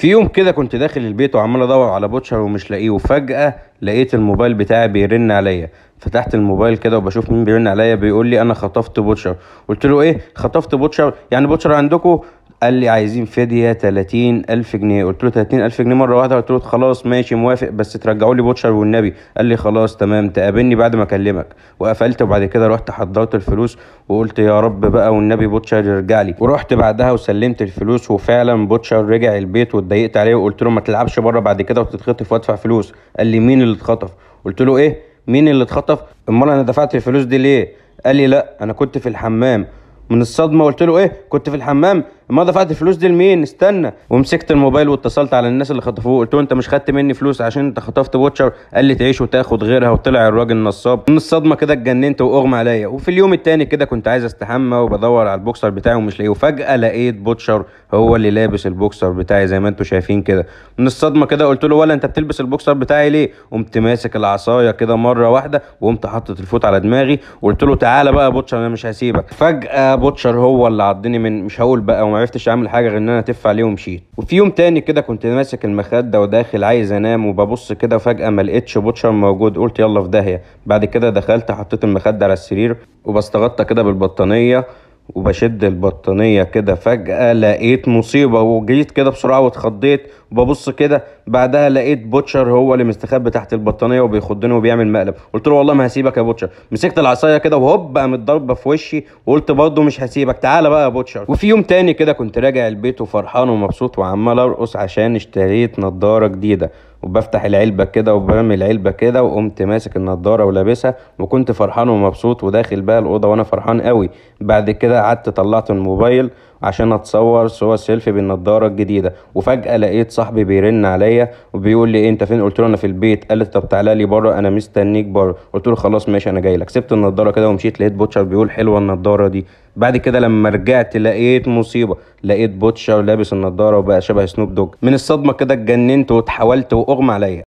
في يوم كده كنت داخل البيت وعمال ادور على بوتشر ومش لاقيه وفجاه لقيت الموبايل بتاعي بيرن عليا فتحت الموبايل كده وبشوف مين بيرن عليا بيقول لي انا خطفت بوتشر قلت له ايه خطفت بوتشر يعني بوتشر عندكم قال لي عايزين فدية 30 ألف جنيه قلت له 30 ألف جنيه مرة واحدة قلت له خلاص ماشي موافق بس ترجعوا لي بوتشر والنبي قال لي خلاص تمام تقابلني بعد ما أكلمك وقفلت وبعد كده رحت حضرت الفلوس وقلت يا رب بقى والنبي بوتشر يرجع لي ورحت بعدها وسلمت الفلوس وفعلا بوتشر رجع البيت واتضايقت عليه وقلت له ما تلعبش بره بعد كده وتتخطف وادفع فلوس قال لي مين اللي اتخطف قلت له ايه مين اللي اتخطف امال انا دفعت الفلوس دي ليه قال لي لا انا كنت في الحمام من الصدمه قلت له ايه كنت في الحمام ما دفعت الفلوس دي لمين استنى ومسكت الموبايل واتصلت على الناس اللي خطفوه قلت له انت مش خدت مني فلوس عشان انت خطفت بوتشر قال لي تعيش وتاخد غيرها وطلع الراجل نصاب من الصدمه كده اتجننت واغمى عليا وفي اليوم التاني كده كنت عايز استحمى وبدور على البوكسر بتاعي ومش لاقيه وفجاه لقيت بوتشر هو اللي لابس البوكسر بتاعي زي ما انتم شايفين كده من الصدمه كده قلت له ولا انت بتلبس البوكسر بتاعي ليه قمت ماسك العصايه كده مره واحده وقمت حاطط الفوت على دماغي وقلت له تعالى بقى يا بوتشر انا مش هسيبك فجاه بوتشر هو اللي عضني من مش هقول بقى عرفتش اعمل حاجه غير ان انا اتف عليه ومشيت وفي يوم تاني كده كنت ماسك المخده وداخل عايز انام وببص كده وفجاه ما لقيتش بوتشر موجود قلت يلا في داهيه بعد كده دخلت حطيت المخده على السرير وبستغطى كده بالبطانيه وبشد البطانيه كده فجاه لقيت مصيبه وجيت كده بسرعه واتخضيت وببص كده بعدها لقيت بوتشر هو اللي مستخبي تحت البطانيه وبيخضني وبيعمل مقلب قلت له والله ما هسيبك يا بوتشر مسكت العصايه كده وهوب قامت ضربه في وشي وقلت برضه مش هسيبك تعالى بقى يا بوتشر وفي يوم تاني كده كنت راجع البيت وفرحان ومبسوط وعمال ارقص عشان اشتريت نضاره جديده وبفتح العلبه كده وبرمي العلبه كده وقمت ماسك النضاره ولابسها وكنت فرحان ومبسوط وداخل بقى الاوضه وانا فرحان قوي بعد كده قعدت طلعت الموبايل عشان اتصور صور سيلفي بالنضاره الجديده وفجاه لقيت صاحبي بيرن عليا وبيقول لي إيه انت فين قلت له انا في البيت قال لي طب تعالى لي بره انا مستنيك بره قلت له خلاص ماشي انا جاي لك سبت النضاره كده ومشيت لقيت بوتشر بيقول حلوه النضاره دي بعد كده لما رجعت لقيت مصيبه لقيت بوتشر لابس النضاره وبقى شبه سنوب دوج من الصدمه كده اتجننت واتحولت واغمى عليا